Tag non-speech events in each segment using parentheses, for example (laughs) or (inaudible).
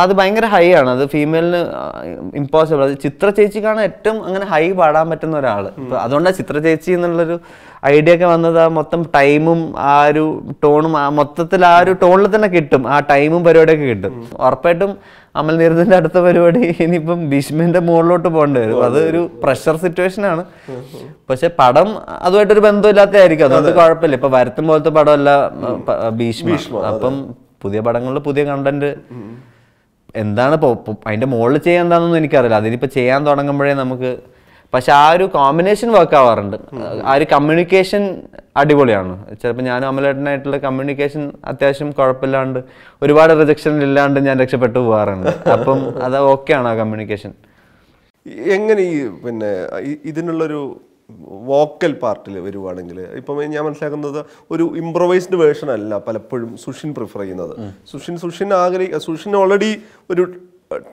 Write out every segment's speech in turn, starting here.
അത് ഭയങ്കര ഹൈ ആണ് അത് ഫീമെയിലിന് ഇമ്പോസിബിൾ അത് ചിത്ര ചേച്ചിക്കാണ് ഏറ്റവും അങ്ങനെ ഹൈ പാടാൻ പറ്റുന്ന ഒരാൾ അതുകൊണ്ടാണ് ചിത്ര ചേച്ചി എന്നുള്ളൊരു ഐഡിയ ഒക്കെ വന്നത് ആ മൊത്തം ടൈമും ആ ഒരു ടോണും ആ മൊത്തത്തിൽ ആ ഒരു ടോണിൽ തന്നെ കിട്ടും ആ ടൈമും പരിപാടിയൊക്കെ കിട്ടും ഉറപ്പായിട്ടും അമൽ നീരത്തിന്റെ അടുത്ത പരിപാടി ഇനിയിപ്പം ഭീഷ്മന്റെ മുകളിലോട്ട് പോകേണ്ടി വരും അത് ഒരു പ്രഷർ സിറ്റുവേഷൻ ആണ് പക്ഷെ പടം അതുമായിട്ടൊരു ബന്ധമില്ലാത്തതായിരിക്കും അതുകൊണ്ട് കുഴപ്പമില്ല ഇപ്പൊ വരത്തും പോലത്തെ പടമല്ല ഭീഷ്മ അപ്പം പുതിയ പടങ്ങളിൽ പുതിയ കണ്ടന്റ് എന്താണ് ഇപ്പോൾ അതിൻ്റെ മുകളിൽ ചെയ്യാൻ എന്താണെന്നൊന്നും എനിക്കറിയില്ല അതിനിപ്പോൾ ചെയ്യാൻ തുടങ്ങുമ്പോഴേ നമുക്ക് പക്ഷെ ആ ഒരു കോമ്പിനേഷൻ വർക്ക് ആവാറുണ്ട് ആ ഒരു കമ്മ്യൂണിക്കേഷൻ അടിപൊളിയാണ് ചിലപ്പോൾ ഞാനും അമലേട്ടനായിട്ടുള്ള കമ്മ്യൂണിക്കേഷൻ അത്യാവശ്യം കുഴപ്പമില്ലാണ്ട് ഒരുപാട് റിജക്ഷൻ ഇല്ലാണ്ട് ഞാൻ രക്ഷപ്പെട്ടു പോകാറുണ്ട് അപ്പം അത് ഓക്കെയാണ് ആ കമ്മ്യൂണിക്കേഷൻ എങ്ങനെ ഈ പിന്നെ ഇതിനുള്ളൊരു വോക്കൽ പാർട്ടിൽ വരുവാണെങ്കിൽ ഇപ്പം ഞാൻ മനസ്സിലാക്കുന്നത് ഒരു ഇംപ്രൊവൈസ്ഡ് വേർഷൻ അല്ല പലപ്പോഴും സുഷിൻ പ്രിഫർ ചെയ്യുന്നത് സുഷിൻ സുഷിൻ ആഗ്രഹി സുഷിൻ ഓൾറെഡി ഒരു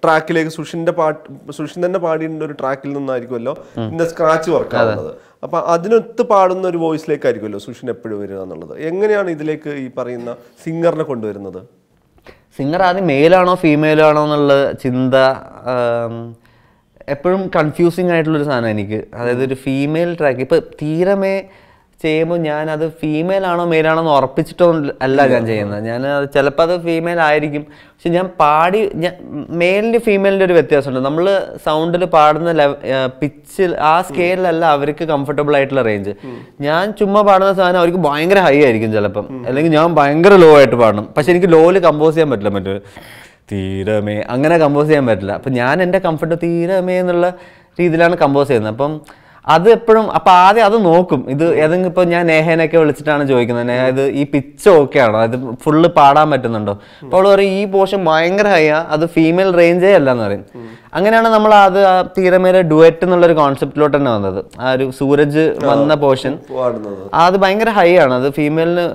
ട്രാക്കിലേക്ക് സുഷിന്റെ പാട്ട് സുഷിൻ തന്നെ പാടിയിട്ടുണ്ട് ഒരു ട്രാക്കിൽ നിന്നായിരിക്കുമല്ലോ ഇതിന്റെ സ്ക്രാച്ച് വർക്ക് ആവുന്നത് അപ്പൊ അതിനൊത്ത് പാടുന്ന ഒരു വോയിസിലേക്കായിരിക്കുമല്ലോ സുഷിൻ എപ്പോഴും വരിക എന്നുള്ളത് എങ്ങനെയാണ് ഇതിലേക്ക് ഈ പറയുന്ന സിംഗറിനെ കൊണ്ടുവരുന്നത് സിംഗർ ആദ്യം മെയിലാണോ ഫീമെയിലാണോ എന്നുള്ള ചിന്ത എപ്പോഴും കൺഫ്യൂസിങ് ആയിട്ടുള്ളൊരു സാധനമാണ് എനിക്ക് അതായത് ഒരു ഫീമെയിൽ ട്രാക്ക് ഇപ്പോൾ തീരമേ ചെയ്യുമ്പോൾ ഞാൻ അത് ഫീമെയിൽ ആണോ ആണോ എന്ന് ഉറപ്പിച്ചിട്ടോ അല്ല ഞാൻ ചെയ്യുന്നത് ഞാൻ അത് ചിലപ്പോൾ അത് ഫീമെയിൽ ആയിരിക്കും പക്ഷെ ഞാൻ പാടി ഞാൻ മെയിലിൻ്റെ ഫീമെയിലിൻ്റെ ഒരു വ്യത്യാസമുണ്ട് നമ്മൾ സൗണ്ടിൽ പാടുന്ന ലെവ പിച്ചിൽ ആ സ്കെയിലല്ല അവർക്ക് കംഫർട്ടബിൾ ആയിട്ടുള്ള റേഞ്ച് ഞാൻ ചുമ്മാ പാടുന്ന സാധനം അവർക്ക് ഭയങ്കര ഹൈ ആയിരിക്കും ചിലപ്പം അല്ലെങ്കിൽ ഞാൻ ഭയങ്കര ലോ ആയിട്ട് പാടണം പക്ഷെ എനിക്ക് ലോയിൽ കമ്പോസ് ചെയ്യാൻ പറ്റില്ല മറ്റേ തീരമേ അങ്ങനെ കമ്പോസ് ചെയ്യാൻ പറ്റില്ല അപ്പം ഞാൻ എൻ്റെ കംഫർട്ട് തീരമേ എന്നുള്ള രീതിയിലാണ് കമ്പോസ് ചെയ്യുന്നത് അപ്പം അത് എപ്പോഴും അപ്പൊ ആദ്യം അത് നോക്കും ഇത് ഏതെങ്കിലും ഇപ്പൊ ഞാൻ നേഹനൊക്കെ വിളിച്ചിട്ടാണ് ചോദിക്കുന്നത് അതായത് ഈ പിച്ച് ഓക്കെ ആണോ അത് ഫുള്ള് പാടാൻ പറ്റുന്നുണ്ടോ അപ്പോൾ പറയും ഈ പോഷൻ ഭയങ്കര ഹൈയാ അത് ഫീമെയിൽ റേഞ്ചേ അല്ല എന്ന് പറയും അങ്ങനെയാണ് നമ്മൾ അത് തീരമേലെ ഡുവറ്റ് എന്നുള്ള ഒരു കോൺസെപ്റ്റിലോട്ട് തന്നെ വന്നത് ആ ഒരു സൂരജ് വന്ന പോർഷൻ അത് ഭയങ്കര ഹൈ ആണ് അത് ഫീമെയിലിന്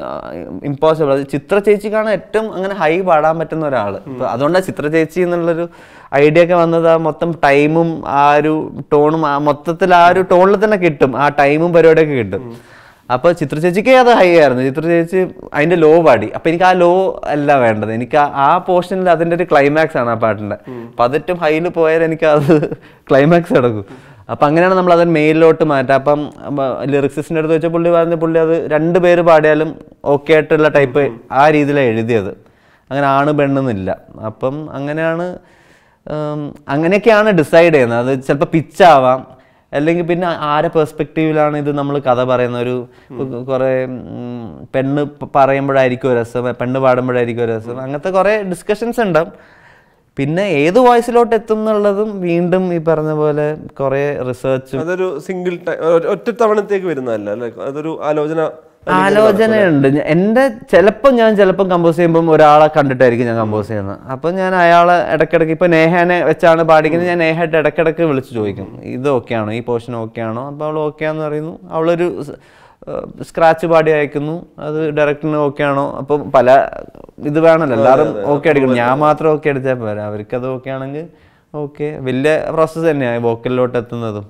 ഇമ്പോസിബിൾ അത് ചിത്ര ചേച്ചിക്കാണ് ഏറ്റവും അങ്ങനെ ഹൈ പാടാൻ പറ്റുന്ന ഒരാൾ അതുകൊണ്ടാണ് ചിത്ര ചേച്ചി എന്നുള്ളൊരു ഐഡിയ ഒക്കെ വന്നത് ആ മൊത്തം ടൈമും ആ ഒരു ടോണും ആ മൊത്തത്തിൽ ആ ഒരു ടോണിൽ തന്നെ കിട്ടും ആ ടൈമും പരിപാടിയൊക്കെ കിട്ടും അപ്പോൾ ചിത്ര ചേച്ചിക്ക് അത് ഹൈ ആയിരുന്നു ചിത്ര ചേച്ചി ലോ പാടി അപ്പോൾ എനിക്ക് ആ ലോ അല്ല വേണ്ടത് എനിക്ക് ആ പോർഷനിൽ അതിന്റെ ഒരു ക്ലൈമാക്സ് ആണ് ആ പാട്ടിന്റെ അപ്പൊ അതിട്ടും ഹൈയിൽ പോയാൽ എനിക്ക് അത് ക്ലൈമാക്സ് (laughs) കിടക്കും അപ്പൊ അങ്ങനെയാണ് നമ്മൾ അതിന് മെയിലിലോട്ട് മാറ്റാം അപ്പം ലിറിക്സിന്റെ അടുത്ത് വെച്ചാൽ പുള്ളി പറഞ്ഞ പുള്ളി അത് രണ്ട് പേര് പാടിയാലും ഓക്കെ ആയിട്ടുള്ള ടൈപ്പ് ആ രീതിയിലാണ് എഴുതിയത് അങ്ങനെ ആണ് പെണ്ണെന്നില്ല അപ്പം അങ്ങനെയാണ് അങ്ങനെയൊക്കെയാണ് ഡിസൈഡ് ചെയ്യുന്നത് അത് ചിലപ്പോൾ പിച്ചാവാം അല്ലെങ്കിൽ പിന്നെ ആരെ പെർസ്പെക്റ്റീവിലാണ് ഇത് നമ്മൾ കഥ പറയുന്ന ഒരു കുറേ പെണ്ണ് പറയുമ്പോഴായിരിക്കും ഒരു രസം പെണ്ണ് പാടുമ്പോഴായിരിക്കും ഒരു രസം അങ്ങനത്തെ കുറേ ഡിസ്കഷൻസ് ഉണ്ടാവും പിന്നെ ഏത് വോയിസിലോട്ട് എത്തും എന്നുള്ളതും വീണ്ടും ഈ പറഞ്ഞ പോലെ കുറെ റിസർച്ചും അതൊരു സിംഗിൾ ഒറ്റ തവണത്തേക്ക് വരുന്നതല്ല അല്ലേ അതൊരു ആലോചന ആലോചനയുണ്ട് എന്റെ ചിലപ്പോൾ ഞാൻ ചിലപ്പോൾ കമ്പോസ് ചെയ്യുമ്പോൾ ഒരാളെ കണ്ടിട്ടായിരിക്കും ഞാൻ കമ്പോസ് ചെയ്യുന്നത് അപ്പം ഞാൻ അയാളെ ഇടയ്ക്കിടയ്ക്ക് ഇപ്പൊ നേഹാനെ വെച്ചാണ് പാടിക്കുന്നത് ഞാൻ നേഹായിട്ട് ഇടയ്ക്കിടയ്ക്ക് വിളിച്ച് ചോദിക്കും ഇത് ഓക്കെയാണോ ഈ പോർഷൻ ഓക്കെയാണോ അപ്പോൾ അവൾ ആണെന്ന് പറയുന്നു അവളൊരു സ്ക്രാച്ച് പാടി അയക്കുന്നു അത് ഡയറക്ടറിന് ഓക്കെ ആണോ അപ്പൊ പല ഇത് വേണമല്ലോ എല്ലാവരും ഓക്കെ അടിക്കണം ഞാൻ മാത്രം ഓക്കെ അടിച്ചാൽ പോരാ അത് ഓക്കെ ആണെങ്കിൽ ഓക്കെ വലിയ പ്രോസസ്സ് തന്നെയാണ് വോക്കലിലോട്ട് എത്തുന്നതും